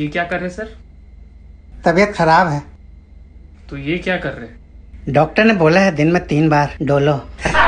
ये क्या कर रहे सर तबीयत खराब है तो ये क्या कर रहे डॉक्टर ने बोला है दिन में तीन बार डोलो